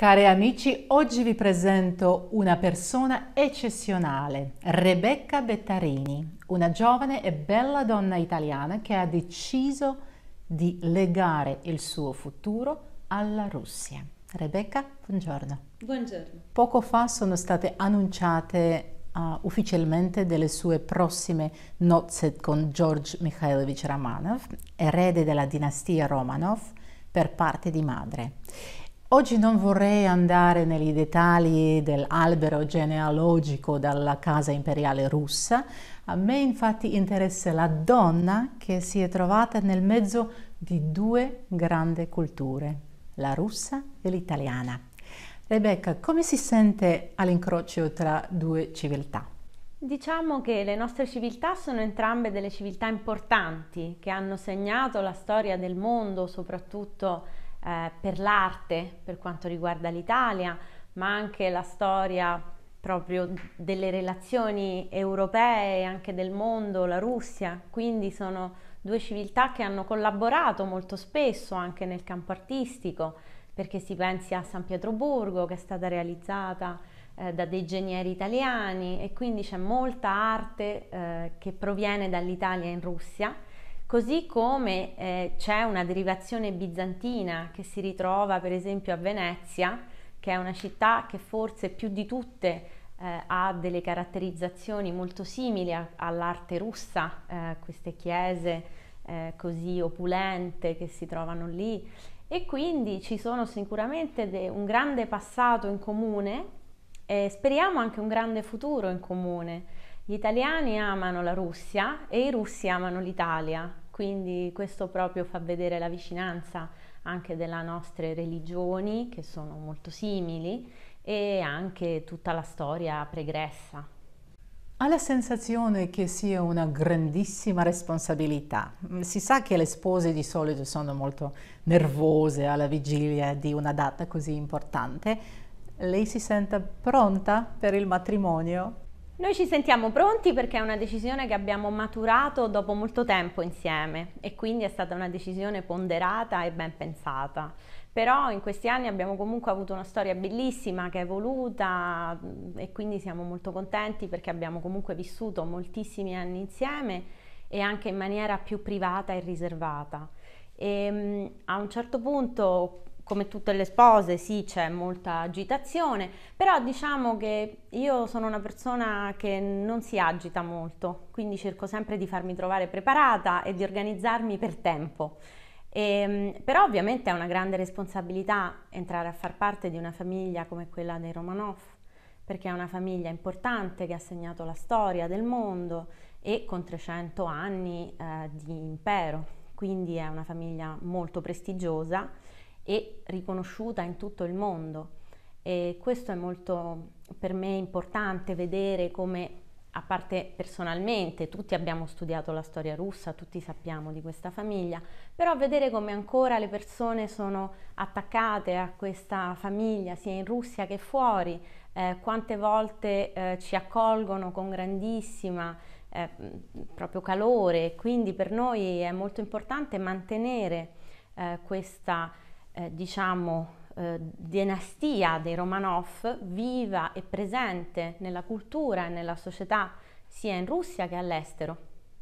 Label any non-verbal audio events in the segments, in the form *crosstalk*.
Cari amici, oggi vi presento una persona eccezionale, Rebecca Bettarini, una giovane e bella donna italiana che ha deciso di legare il suo futuro alla Russia. Rebecca, buongiorno. Buongiorno. Poco fa sono state annunciate uh, ufficialmente delle sue prossime nozze con George Mikhailovich Romanov, erede della dinastia Romanov per parte di madre. Oggi non vorrei andare nei dettagli dell'albero genealogico dalla casa imperiale russa, a me infatti interessa la donna che si è trovata nel mezzo di due grandi culture, la russa e l'italiana. Rebecca, come si sente all'incrocio tra due civiltà? Diciamo che le nostre civiltà sono entrambe delle civiltà importanti che hanno segnato la storia del mondo, soprattutto eh, per l'arte per quanto riguarda l'Italia, ma anche la storia proprio delle relazioni europee e anche del mondo, la Russia, quindi sono due civiltà che hanno collaborato molto spesso anche nel campo artistico, perché si pensi a San Pietroburgo che è stata realizzata eh, da dei genieri italiani e quindi c'è molta arte eh, che proviene dall'Italia in Russia Così come eh, c'è una derivazione bizantina che si ritrova per esempio a Venezia, che è una città che forse più di tutte eh, ha delle caratterizzazioni molto simili a, all'arte russa, eh, queste chiese eh, così opulente che si trovano lì e quindi ci sono sicuramente de- un grande passato in comune e speriamo anche un grande futuro in comune. Gli italiani amano la Russia e i russi amano l'Italia quindi questo proprio fa vedere la vicinanza anche delle nostre religioni che sono molto simili e anche tutta la storia pregressa. Ha la sensazione che sia una grandissima responsabilità. Mm, si sa che le spose di solito sono molto nervose alla vigilia di una data così importante. Lei si sente pronta per il matrimonio? Noi ci sentiamo pronti perché è una decisione che abbiamo maturato dopo molto tempo insieme e quindi è stata una decisione ponderata e ben pensata. Però in questi anni abbiamo comunque avuto una storia bellissima che è evoluta mm, e quindi siamo molto contenti perché abbiamo comunque vissuto moltissimi anni insieme e anche in maniera più privata e riservata. E, ehm, a un certo punto come tutte le spose, sì, c'è molta agitazione, però diciamo che io sono una persona che non si agita molto, quindi cerco sempre di farmi trovare preparata e di organizzarmi per tempo. E, ehm, però ovviamente è una grande responsabilità entrare a far parte di una famiglia come quella dei Romanov, perché è una famiglia importante che ha segnato la storia del mondo e con 300 anni eh, di impero, quindi è una famiglia molto prestigiosa e riconosciuta in tutto il mondo. E questo è molto per me importante vedere come, a parte personalmente, tutti abbiamo studiato la storia russa, tutti sappiamo di questa famiglia, però vedere come ancora le persone sono attaccate a questa famiglia, sia in Russia che fuori, eh, quante volte eh, ci accolgono con grandissima eh, proprio calore, quindi per noi è molto importante mantenere eh, questa eh, diciamo, eh, dinastia dei Romanov viva e presente nella cultura e nella società sia in Russia che all'estero.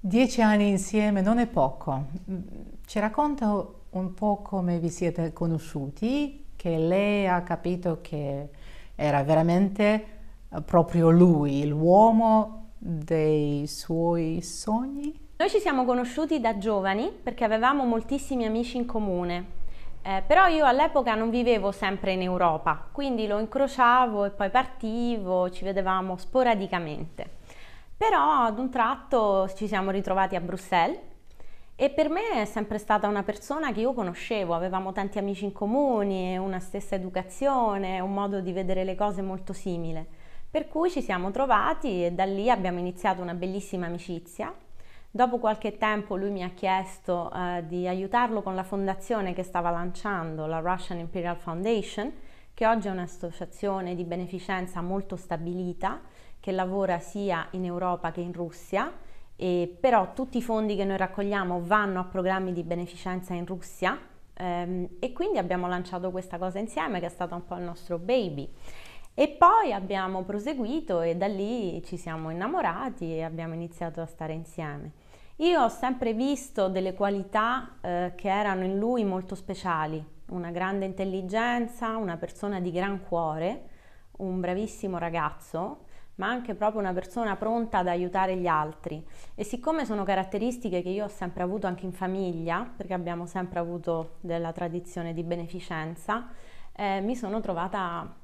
Dieci anni insieme non è poco. Mm, ci racconta un po' come vi siete conosciuti, che lei ha capito che era veramente eh, proprio lui, l'uomo dei suoi sogni? Noi ci siamo conosciuti da giovani perché avevamo moltissimi amici in comune, eh, però io all'epoca non vivevo sempre in Europa, quindi lo incrociavo e poi partivo, ci vedevamo sporadicamente. Però ad un tratto ci siamo ritrovati a Bruxelles e per me è sempre stata una persona che io conoscevo, avevamo tanti amici in comune, una stessa educazione, un modo di vedere le cose molto simile. Per cui ci siamo trovati e da lì abbiamo iniziato una bellissima amicizia Dopo qualche tempo lui mi ha chiesto eh, di aiutarlo con la fondazione che stava lanciando, la Russian Imperial Foundation, che oggi è un'associazione di beneficenza molto stabilita che lavora sia in Europa che in Russia, e però tutti i fondi che noi raccogliamo vanno a programmi di beneficenza in Russia ehm, e quindi abbiamo lanciato questa cosa insieme che è stata un po' il nostro baby. E poi abbiamo proseguito e da lì ci siamo innamorati e abbiamo iniziato a stare insieme. Io ho sempre visto delle qualità eh, che erano in lui molto speciali, una grande intelligenza, una persona di gran cuore, un bravissimo ragazzo, ma anche proprio una persona pronta ad aiutare gli altri. E siccome sono caratteristiche che io ho sempre avuto anche in famiglia, perché abbiamo sempre avuto della tradizione di beneficenza, eh, mi sono trovata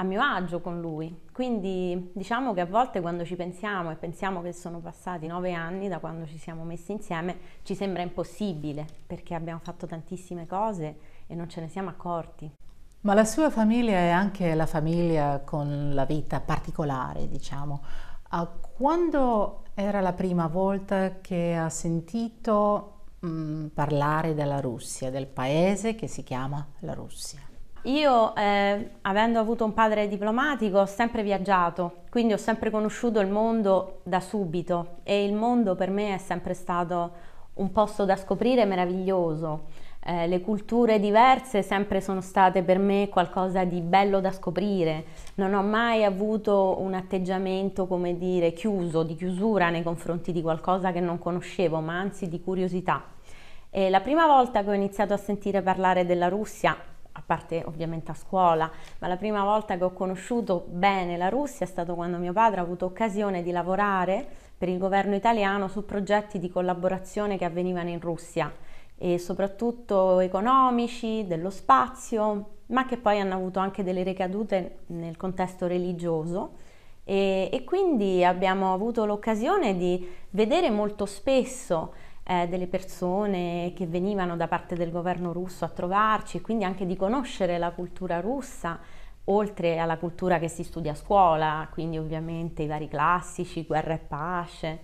a mio agio con lui. Quindi diciamo che a volte quando ci pensiamo e pensiamo che sono passati nove anni da quando ci siamo messi insieme, ci sembra impossibile perché abbiamo fatto tantissime cose e non ce ne siamo accorti. Ma la sua famiglia è anche la famiglia con la vita particolare, diciamo. Quando era la prima volta che ha sentito mh, mm, parlare della Russia, del paese che si chiama la Russia? Io, eh, avendo avuto un padre diplomatico, ho sempre viaggiato, quindi ho sempre conosciuto il mondo da subito e il mondo per me è sempre stato un posto da scoprire meraviglioso. Eh, le culture diverse sempre sono state per me qualcosa di bello da scoprire, non ho mai avuto un atteggiamento, come dire, chiuso, di chiusura nei confronti di qualcosa che non conoscevo, ma anzi di curiosità. E la prima volta che ho iniziato a sentire parlare della Russia a parte ovviamente a scuola, ma la prima volta che ho conosciuto bene la Russia è stato quando mio padre ha avuto occasione di lavorare per il governo italiano su progetti di collaborazione che avvenivano in Russia e soprattutto economici, dello spazio, ma che poi hanno avuto anche delle ricadute nel contesto religioso. E, e quindi abbiamo avuto l'occasione di vedere molto spesso eh, delle persone che venivano da parte del governo russo a trovarci, quindi anche di conoscere la cultura russa, oltre alla cultura che si studia a scuola, quindi ovviamente i vari classici, guerra e pace,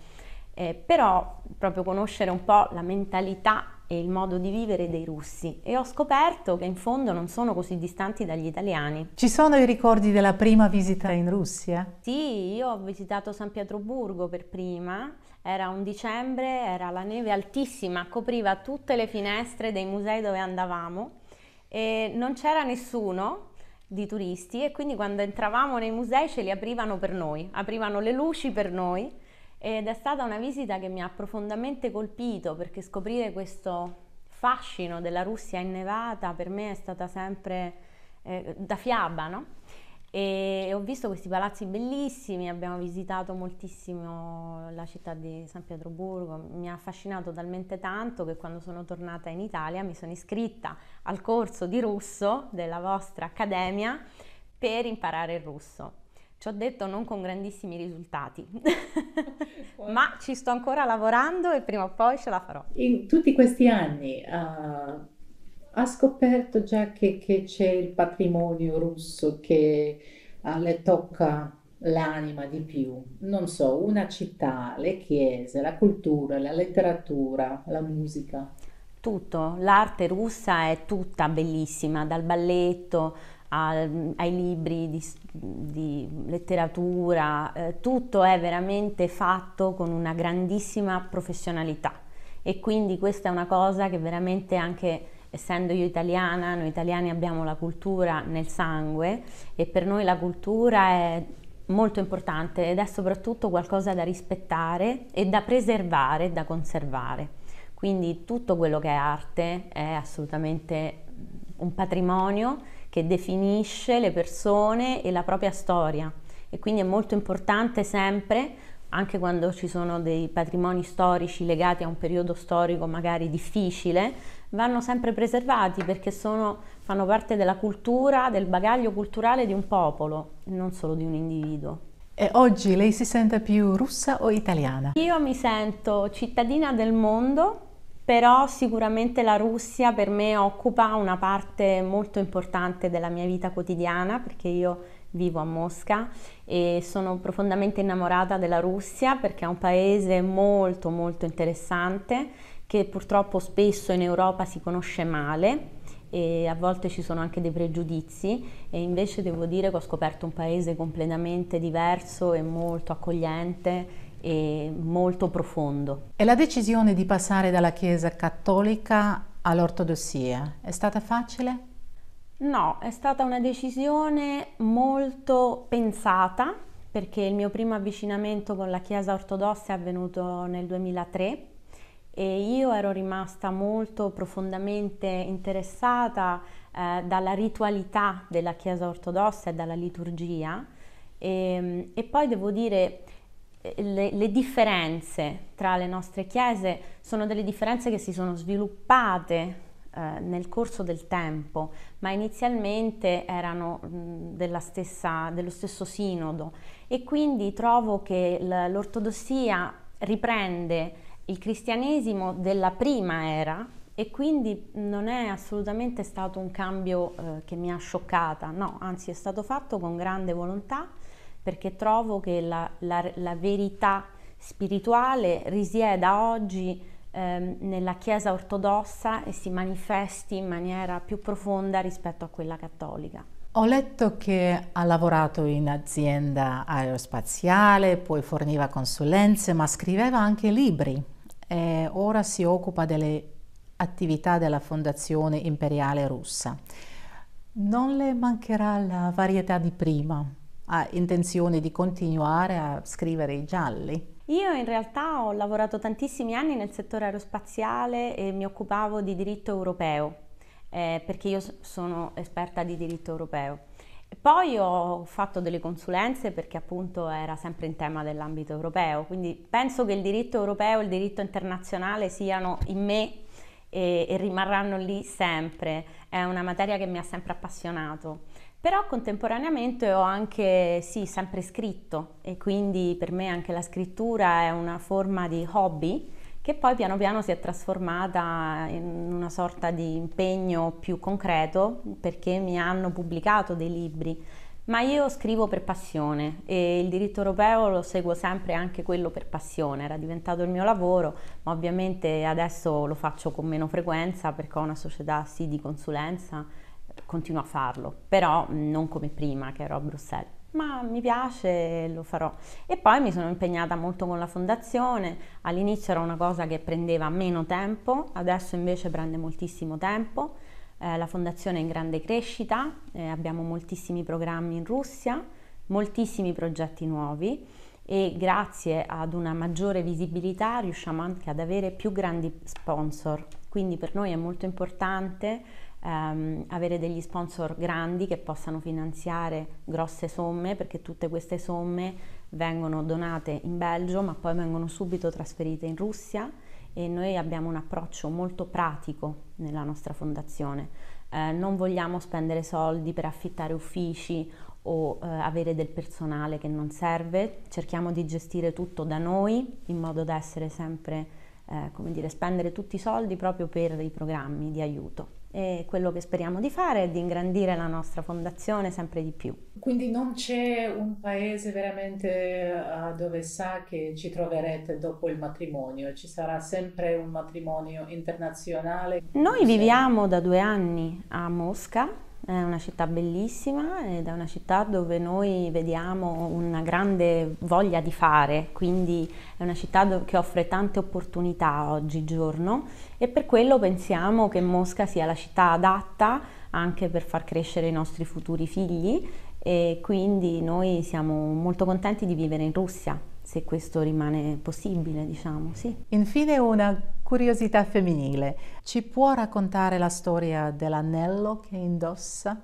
eh, però proprio conoscere un po' la mentalità e il modo di vivere dei russi e ho scoperto che in fondo non sono così distanti dagli italiani. Ci sono i ricordi della prima visita in Russia? Sì, io ho visitato San Pietroburgo per prima era un dicembre, era la neve altissima, copriva tutte le finestre dei musei dove andavamo e non c'era nessuno di turisti e quindi quando entravamo nei musei ce li aprivano per noi, aprivano le luci per noi ed è stata una visita che mi ha profondamente colpito perché scoprire questo fascino della Russia innevata per me è stata sempre eh, da fiaba, no? e ho visto questi palazzi bellissimi, abbiamo visitato moltissimo la città di San Pietroburgo, mi ha affascinato talmente tanto che quando sono tornata in Italia mi sono iscritta al corso di russo della vostra accademia per imparare il russo. Ci ho detto non con grandissimi risultati, *laughs* ma ci sto ancora lavorando e prima o poi ce la farò. In tutti questi anni uh ha scoperto già che, che c'è il patrimonio russo che ah, le tocca l'anima di più. Non so, una città, le chiese, la cultura, la letteratura, la musica. Tutto, l'arte russa è tutta bellissima, dal balletto al, ai libri di, di letteratura, eh, tutto è veramente fatto con una grandissima professionalità e quindi questa è una cosa che veramente anche essendo io italiana, noi italiani abbiamo la cultura nel sangue e per noi la cultura è molto importante ed è soprattutto qualcosa da rispettare e da preservare da conservare. Quindi tutto quello che è arte è assolutamente un patrimonio che definisce le persone e la propria storia e quindi è molto importante sempre anche quando ci sono dei patrimoni storici legati a un periodo storico magari difficile, vanno sempre preservati perché sono, fanno parte della cultura, del bagaglio culturale di un popolo, non solo di un individuo. E oggi lei si sente più russa o italiana? Io mi sento cittadina del mondo, però sicuramente la Russia per me occupa una parte molto importante della mia vita quotidiana perché io vivo a Mosca e sono profondamente innamorata della Russia perché è un paese molto molto interessante che purtroppo spesso in Europa si conosce male e a volte ci sono anche dei pregiudizi e invece devo dire che ho scoperto un paese completamente diverso e molto accogliente e molto profondo. E la decisione di passare dalla Chiesa cattolica all'ortodossia è stata facile? No, è stata una decisione molto pensata perché il mio primo avvicinamento con la Chiesa ortodossa è avvenuto nel 2003 e io ero rimasta molto profondamente interessata eh, dalla ritualità della Chiesa ortodossa e dalla liturgia e, ehm, e poi devo dire eh, le, le, differenze tra le nostre chiese sono delle differenze che si sono sviluppate eh, nel corso del tempo, ma inizialmente erano mh, mm, stessa, dello stesso sinodo e quindi trovo che l'ortodossia riprende il cristianesimo della prima era e quindi non è assolutamente stato un cambio eh, che mi ha scioccata, no, anzi è stato fatto con grande volontà perché trovo che la, la, la verità spirituale risieda oggi ehm, nella Chiesa ortodossa e si manifesti in maniera più profonda rispetto a quella cattolica. Ho letto che ha lavorato in azienda aerospaziale, poi forniva consulenze, ma scriveva anche libri eh, ora si occupa delle attività della Fondazione Imperiale Russa. Non le mancherà la varietà di prima, ha intenzione di continuare a scrivere i gialli. Io in realtà ho lavorato tantissimi anni nel settore aerospaziale e mi occupavo di diritto europeo, eh, perché io sono esperta di diritto europeo. Poi ho fatto delle consulenze perché appunto era sempre in tema dell'ambito europeo, quindi penso che il diritto europeo e il diritto internazionale siano in me e, e rimarranno lì sempre, è una materia che mi ha sempre appassionato. Però contemporaneamente ho anche, sì, sempre scritto e quindi per me anche la scrittura è una forma di hobby che poi piano piano si è trasformata in una sorta di impegno più concreto perché mi hanno pubblicato dei libri. Ma io scrivo per passione e il diritto europeo lo seguo sempre anche quello per passione, era diventato il mio lavoro, ma ovviamente adesso lo faccio con meno frequenza perché ho una società sì di consulenza, continuo a farlo, però non come prima che ero a Bruxelles ma mi piace e lo farò. E poi mi sono impegnata molto con la fondazione, all'inizio era una cosa che prendeva meno tempo, adesso invece prende moltissimo tempo, eh, la fondazione è in grande crescita, eh, abbiamo moltissimi programmi in Russia, moltissimi progetti nuovi e grazie ad una maggiore visibilità riusciamo anche ad avere più grandi sponsor, quindi per noi è molto importante ehm, avere degli sponsor grandi che possano finanziare grosse somme, perché tutte queste somme vengono donate in Belgio, ma poi vengono subito trasferite in Russia e noi abbiamo un approccio molto pratico nella nostra fondazione. Eh, non vogliamo spendere soldi per affittare uffici o eh, avere del personale che non serve, cerchiamo di gestire tutto da noi in modo da essere sempre, eh, come dire, spendere tutti i soldi proprio per i programmi di aiuto. E quello che speriamo di fare è di ingrandire la nostra fondazione sempre di più. Quindi non c'è un paese veramente eh, dove sa che ci troverete dopo il matrimonio, ci sarà sempre un matrimonio internazionale? Noi viviamo da due anni a Mosca, è una città bellissima ed è una città dove noi vediamo una grande voglia di fare, quindi è una città che offre tante opportunità oggigiorno e per quello pensiamo che Mosca sia la città adatta anche per far crescere i nostri futuri figli e quindi noi siamo molto contenti di vivere in Russia, se questo rimane possibile, diciamo, sì. Infine una Curiosità femminile, ci può raccontare la storia dell'anello che indossa?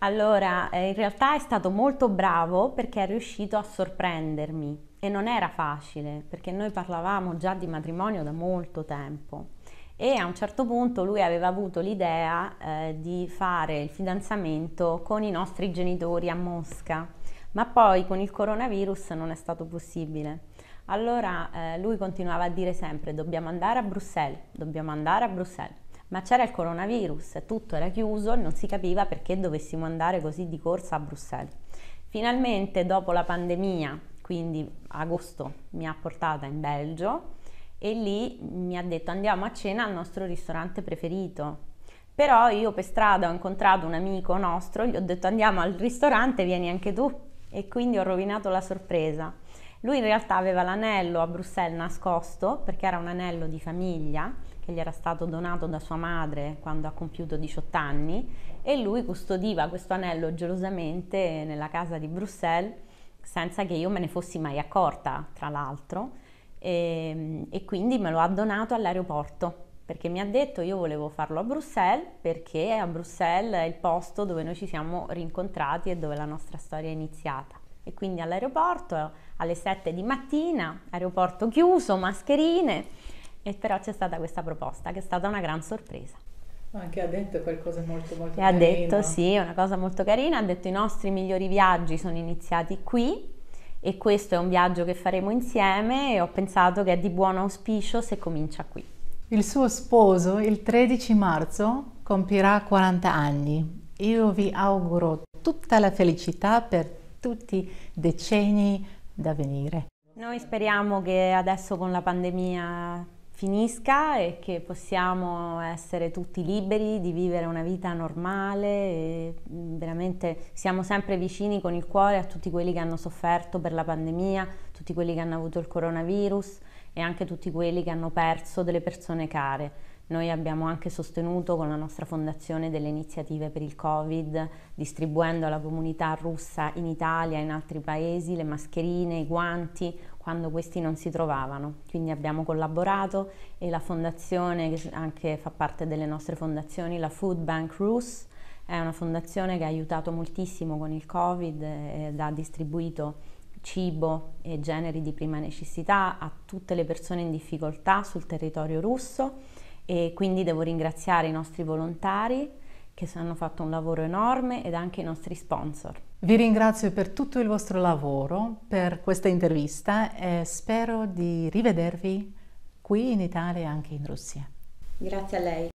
Allora, eh, in realtà è stato molto bravo perché è riuscito a sorprendermi e non era facile perché noi parlavamo già di matrimonio da molto tempo e a un certo punto lui aveva avuto l'idea eh, di fare il fidanzamento con i nostri genitori a Mosca, ma poi con il coronavirus non è stato possibile. Allora eh, lui continuava a dire sempre dobbiamo andare a Bruxelles, dobbiamo andare a Bruxelles. Ma c'era il coronavirus, tutto era chiuso e non si capiva perché dovessimo andare così di corsa a Bruxelles. Finalmente dopo la pandemia, quindi agosto, mi ha portata in Belgio e lì mi ha detto andiamo a cena al nostro ristorante preferito. Però io per strada ho incontrato un amico nostro, gli ho detto andiamo al ristorante, vieni anche tu. E quindi ho rovinato la sorpresa. Lui in realtà aveva l'anello a Bruxelles nascosto perché era un anello di famiglia che gli era stato donato da sua madre quando ha compiuto 18 anni e lui custodiva questo anello gelosamente nella casa di Bruxelles senza che io me ne fossi mai accorta, tra l'altro, e, ehm, e quindi me lo ha donato all'aeroporto perché mi ha detto io volevo farlo a Bruxelles perché a Bruxelles è il posto dove noi ci siamo rincontrati e dove la nostra storia è iniziata. E quindi all'aeroporto alle 7 di mattina, aeroporto chiuso, mascherine, e però c'è stata questa proposta che è stata una gran sorpresa. Anche ha detto qualcosa molto molto e carino. Ha detto sì, una cosa molto carina, ha detto i nostri migliori viaggi sono iniziati qui e questo è un viaggio che faremo insieme e ho pensato che è di buon auspicio se comincia qui. Il suo sposo il 13 marzo compirà 40 anni. Io vi auguro tutta la felicità per tutti i decenni da venire. Noi speriamo che adesso con la pandemia finisca e che possiamo essere tutti liberi di vivere una vita normale e mm, veramente siamo sempre vicini con il cuore a tutti quelli che hanno sofferto per la pandemia, tutti quelli che hanno avuto il coronavirus e anche tutti quelli che hanno perso delle persone care. Noi abbiamo anche sostenuto con la nostra fondazione delle iniziative per il Covid, distribuendo alla comunità russa in Italia e in altri paesi le mascherine, i guanti, quando questi non si trovavano. Quindi abbiamo collaborato e la fondazione, che anche fa parte delle nostre fondazioni, la Food Bank Rus, è una fondazione che ha aiutato moltissimo con il Covid ed ha distribuito cibo e generi di prima necessità a tutte le persone in difficoltà sul territorio russo e quindi devo ringraziare i nostri volontari che hanno fatto un lavoro enorme ed anche i nostri sponsor. Vi ringrazio per tutto il vostro lavoro, per questa intervista e spero di rivedervi qui in Italia e anche in Russia. Grazie a lei.